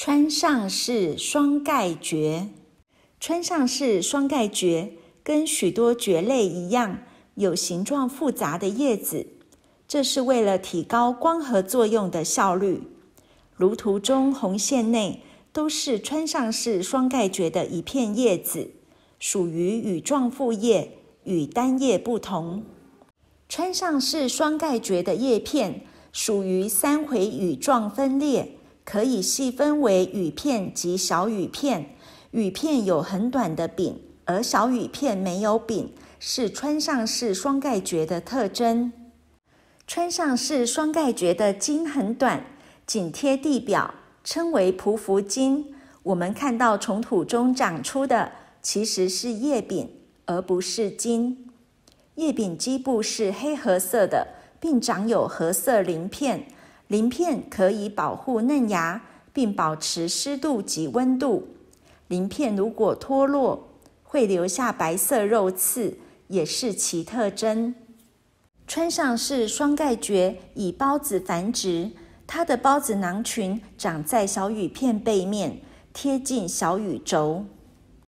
川上式双盖蕨，川上式双盖蕨跟许多蕨类一样，有形状复杂的叶子，这是为了提高光合作用的效率。如图中红线内都是川上式双盖蕨的一片叶子，属于羽状复叶，与单叶不同。川上式双盖蕨的叶片属于三回羽状分裂。可以细分为羽片及小羽片，羽片有很短的柄，而小羽片没有柄，是川上式双盖蕨的特征。川上式双盖蕨的茎很短，紧贴地表，称为匍匐茎。我们看到从土中长出的其实是叶柄，而不是茎。叶柄基部是黑褐色的，并长有褐色鳞片。鳞片可以保护嫩芽，并保持湿度及温度。鳞片如果脱落，会留下白色肉刺，也是其特征。穿上是双盖蕨，以孢子繁殖。它的孢子囊群长在小羽片背面，贴近小羽轴。